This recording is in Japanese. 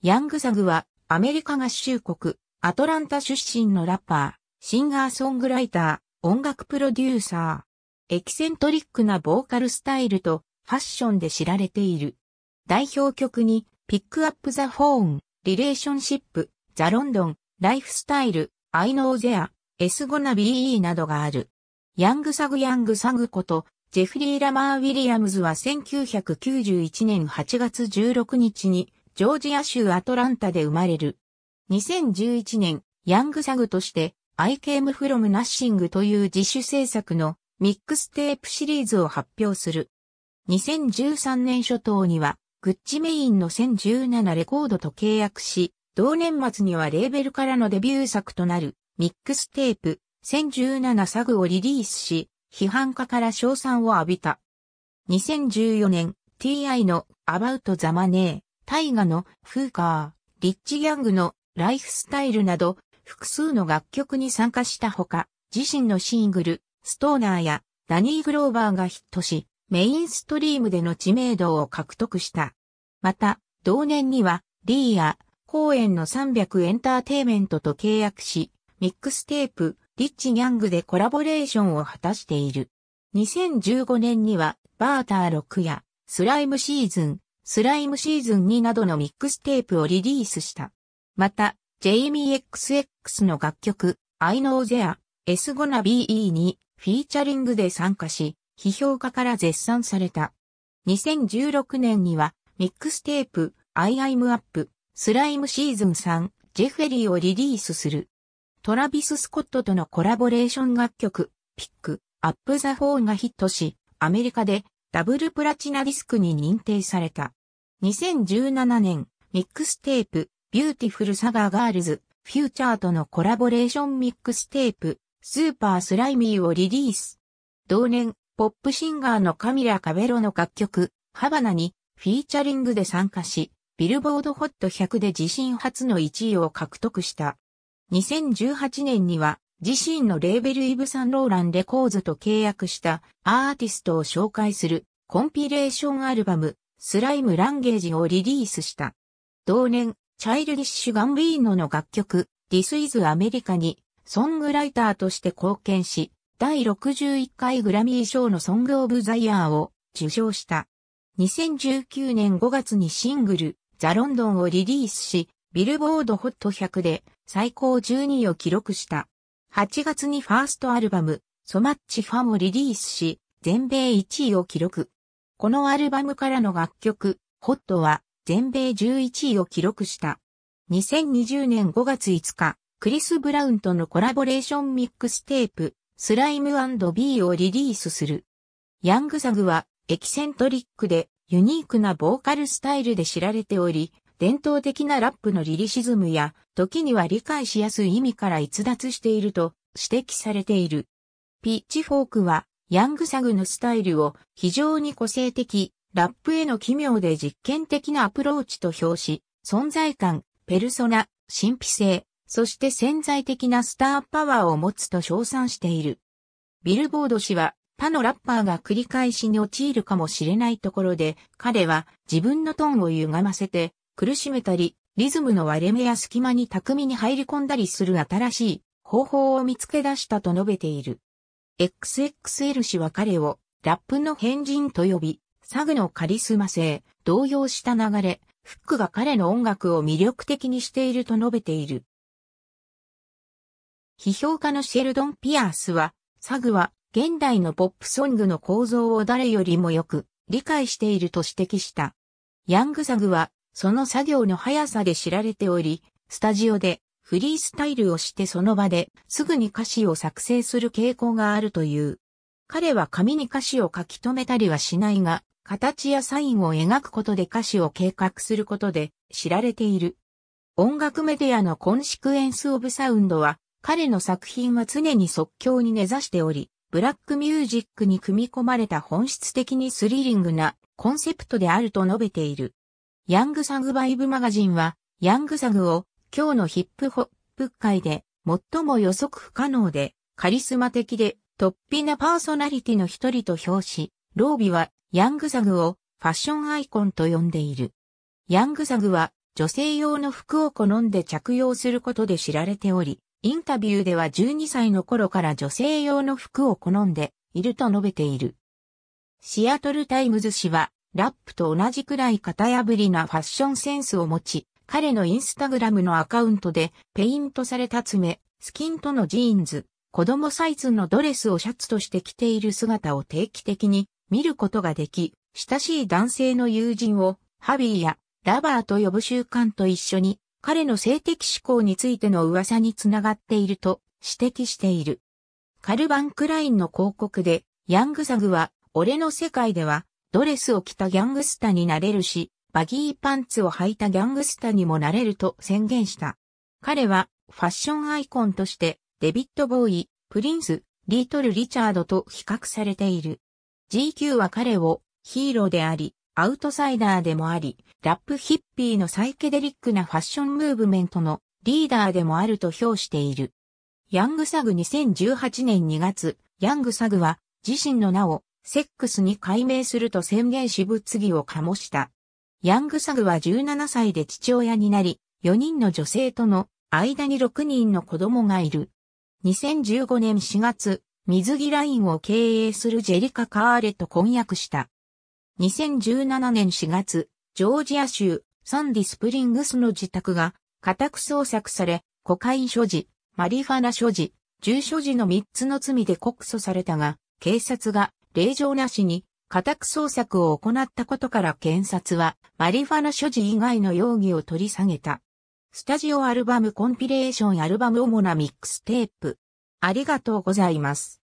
ヤングザグは、アメリカ合衆国、アトランタ出身のラッパー、シンガーソングライター、音楽プロデューサー。エキセントリックなボーカルスタイルとファッションで知られている。代表曲に、ピックアップザフォーン、リレーションシップ、ザロンドン、ライフスタイル、アイノーゼア、エスゴナビリーなどがある。ヤングサグヤングサグこと、ジェフリー・ラマー・ウィリアムズは1991年8月16日に、ジョージア州アトランタで生まれる。2011年、ヤングサグとして、I came from nothing という自主制作のミックステープシリーズを発表する。2013年初頭には、グッチメインの1017レコードと契約し、同年末にはレーベルからのデビュー作となる、ミックステープ、1017サグをリリースし、批判家から称賛を浴びた。2014年、TI の About the Money 大河のフーカー、リッチギャングのライフスタイルなど複数の楽曲に参加したほか、自身のシングル、ストーナーやダニー・グローバーがヒットし、メインストリームでの知名度を獲得した。また、同年には、リーや公演の300エンターテイメントと契約し、ミックステープ、リッチギャングでコラボレーションを果たしている。2015年には、バーター6や、スライムシーズン、スライムシーズン2などのミックステープをリリースした。また、JMEXX の楽曲、I Know There, S Gonna Be にフィーチャリングで参加し、批評家から絶賛された。2016年には、ミックステープ、I I'm Up、スライムシーズン3、ジェフェリーをリリースする。トラビス・スコットとのコラボレーション楽曲、ピック、アップ・ザ・フォーがヒットし、アメリカでダブルプラチナディスクに認定された。2017年、ミックステープ、ビューティフルサガーガールズ、フューチャーとのコラボレーションミックステープ、スーパースライミーをリリース。同年、ポップシンガーのカミラ・カベロの楽曲、ハバナにフィーチャリングで参加し、ビルボードホット100で自身初の1位を獲得した。2018年には自身のレーベルイブ・サンローランレコーズと契約したアーティストを紹介するコンピレーションアルバムスライムランゲージをリリースした。同年、チャイルディッシュ・ガンビーノの楽曲、This is America に、ソングライターとして貢献し、第61回グラミー賞のソング・オブ・ザ・イヤーを受賞した。2019年5月にシングル、ザ・ロンドンをリリースし、ビルボードホット100で最高12位を記録した。8月にファーストアルバム、ソマッチ・ファもリリースし、全米1位を記録。このアルバムからの楽曲、ホットは全米11位を記録した。2020年5月5日、クリス・ブラウンとのコラボレーションミックステープ、スライム &B をリリースする。ヤングザグはエキセントリックでユニークなボーカルスタイルで知られており、伝統的なラップのリリシズムや、時には理解しやすい意味から逸脱していると指摘されている。ピッチフォークは、ヤングサグのスタイルを非常に個性的、ラップへの奇妙で実験的なアプローチと評し、存在感、ペルソナ、神秘性、そして潜在的なスターパワーを持つと称賛している。ビルボード氏は他のラッパーが繰り返しに陥るかもしれないところで、彼は自分のトーンを歪ませて、苦しめたり、リズムの割れ目や隙間に巧みに入り込んだりする新しい方法を見つけ出したと述べている。XXL 氏は彼をラップの変人と呼び、サグのカリスマ性、動揺した流れ、フックが彼の音楽を魅力的にしていると述べている。批評家のシェルドン・ピアースは、サグは現代のポップソングの構造を誰よりもよく理解していると指摘した。ヤングサグは、その作業の速さで知られており、スタジオでフリースタイルをしてその場ですぐに歌詞を作成する傾向があるという。彼は紙に歌詞を書き留めたりはしないが、形やサインを描くことで歌詞を計画することで知られている。音楽メディアのコンシクエンス・オブ・サウンドは、彼の作品は常に即興に根ざしており、ブラックミュージックに組み込まれた本質的にスリリングなコンセプトであると述べている。ヤングサグバイブマガジンは、ヤングサグを今日のヒップホップ界で最も予測不可能でカリスマ的で突飛なパーソナリティの一人と表し、ロービはヤングザグをファッションアイコンと呼んでいる。ヤングザグは女性用の服を好んで着用することで知られており、インタビューでは12歳の頃から女性用の服を好んでいると述べている。シアトルタイムズ紙はラップと同じくらい型破りなファッションセンスを持ち、彼のインスタグラムのアカウントで、ペイントされた爪、スキンとのジーンズ、子供サイズのドレスをシャツとして着ている姿を定期的に見ることができ、親しい男性の友人を、ハビーやラバーと呼ぶ習慣と一緒に、彼の性的思考についての噂につながっていると指摘している。カルバン・クラインの広告で、ヤングザグは、俺の世界では、ドレスを着たギャングスタになれるし、バギーパンツを履いたギャングスターにもなれると宣言した。彼はファッションアイコンとしてデビッド・ボーイ、プリンス、リートル・リチャードと比較されている。GQ は彼をヒーローであり、アウトサイダーでもあり、ラップヒッピーのサイケデリックなファッションムーブメントのリーダーでもあると評している。ヤングサグ2018年2月、ヤングサグは自身の名をセックスに改名すると宣言し物議を醸した。ヤングサグは17歳で父親になり、4人の女性との間に6人の子供がいる。2015年4月、水着ラインを経営するジェリカ・カーレと婚約した。2017年4月、ジョージア州サンディ・スプリングスの自宅が家宅捜索され、コカイン所持、マリファナ所持、重所持の3つの罪で告訴されたが、警察が令状なしに家宅捜索を行ったことから検察はマリファナ所持以外の容疑を取り下げた。スタジオアルバムコンピレーションアルバム主なミックステープ。ありがとうございます。